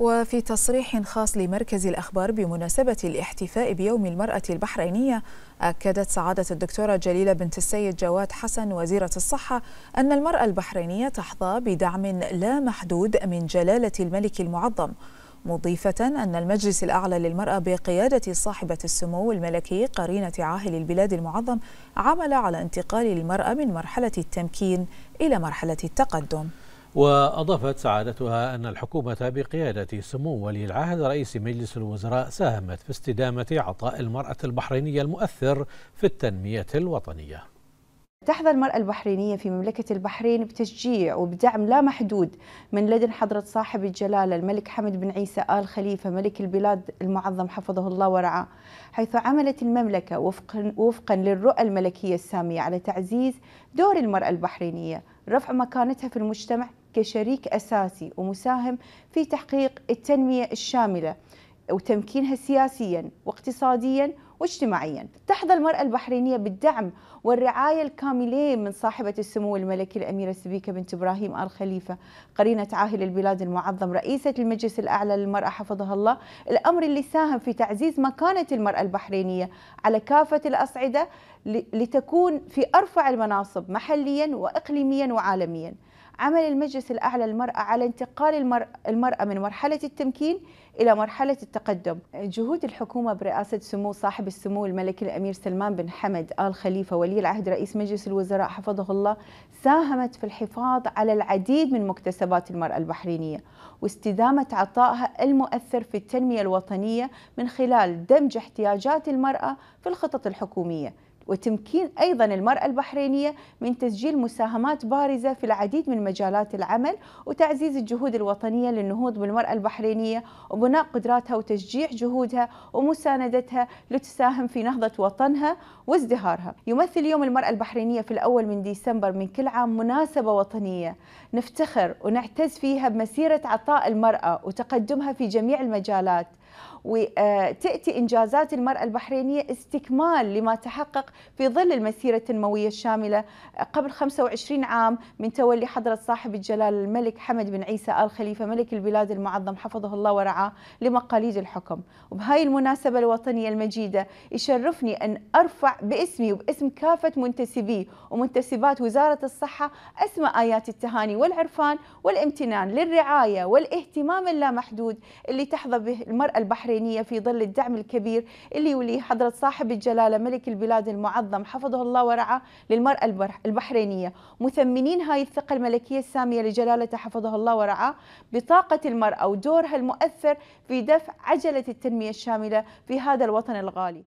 وفي تصريح خاص لمركز الأخبار بمناسبة الاحتفاء بيوم المرأة البحرينية أكدت سعادة الدكتورة جليلة بنت السيد جواد حسن وزيرة الصحة أن المرأة البحرينية تحظى بدعم لا محدود من جلالة الملك المعظم مضيفة أن المجلس الأعلى للمرأة بقيادة صاحبة السمو الملكي قرينة عاهل البلاد المعظم عمل على انتقال المرأة من مرحلة التمكين إلى مرحلة التقدم وأضافت سعادتها أن الحكومة بقيادة سمو ولي العهد رئيس مجلس الوزراء ساهمت في استدامة عطاء المرأة البحرينية المؤثر في التنمية الوطنية تحظى المرأة البحرينية في مملكة البحرين بتشجيع وبدعم لا محدود من لدن حضرة صاحب الجلالة الملك حمد بن عيسى آل خليفة ملك البلاد المعظم حفظه الله ورعاه حيث عملت المملكة وفقا, وفقا للرؤى الملكية السامية على تعزيز دور المرأة البحرينية رفع مكانتها في المجتمع كشريك أساسي ومساهم في تحقيق التنمية الشاملة وتمكينها سياسيا واقتصاديا واجتماعيا تحظى المرأة البحرينية بالدعم والرعاية الكاملين من صاحبة السمو الملكي الأميرة سبيكة بنت إبراهيم آل خليفة قرينة عاهل البلاد المعظم رئيسة المجلس الأعلى للمرأة حفظها الله الأمر اللي ساهم في تعزيز مكانة المرأة البحرينية على كافة الأصعدة لتكون في أرفع المناصب محليا وإقليميا وعالميا عمل المجلس الأعلى للمرأة على انتقال المرأة من مرحلة التمكين إلى مرحلة التقدم جهود الحكومة برئاسة سمو صاحب السمو الملك الأمير سلمان بن حمد آل خليفة ولي العهد رئيس مجلس الوزراء حفظه الله ساهمت في الحفاظ على العديد من مكتسبات المرأة البحرينية واستدامة عطائها المؤثر في التنمية الوطنية من خلال دمج احتياجات المرأة في الخطط الحكومية وتمكين أيضا المرأة البحرينية من تسجيل مساهمات بارزة في العديد من مجالات العمل وتعزيز الجهود الوطنية للنهوض بالمرأة البحرينية وبناء قدراتها وتشجيع جهودها ومساندتها لتساهم في نهضة وطنها وازدهارها يمثل يوم المرأة البحرينية في الأول من ديسمبر من كل عام مناسبة وطنية نفتخر ونعتز فيها بمسيرة عطاء المرأة وتقدمها في جميع المجالات وتأتي إنجازات المرأة البحرينية استكمال لما تحقق في ظل المسيرة التنموية الشاملة قبل 25 عام من تولي حضرة صاحب الجلالة الملك حمد بن عيسى آل خليفة ملك البلاد المعظم حفظه الله ورعاه لمقاليد الحكم وبهاي المناسبة الوطنية المجيدة يشرفني أن أرفع باسمي وباسم كافة منتسبي ومنتسبات وزارة الصحة أسمى آيات التهاني والعرفان والامتنان للرعاية والاهتمام اللامحدود اللي تحظى به المرأة البحرينية في ظل الدعم الكبير اللي يوليه حضرة صاحب الجلالة ملك البلاد المعظم المعظم حفظه الله ورعاه للمرأة البحرينية مثمنين هاي الثقة الملكية السامية لجلالته حفظه الله ورعاه بطاقة المرأة ودورها المؤثر في دفع عجلة التنمية الشاملة في هذا الوطن الغالي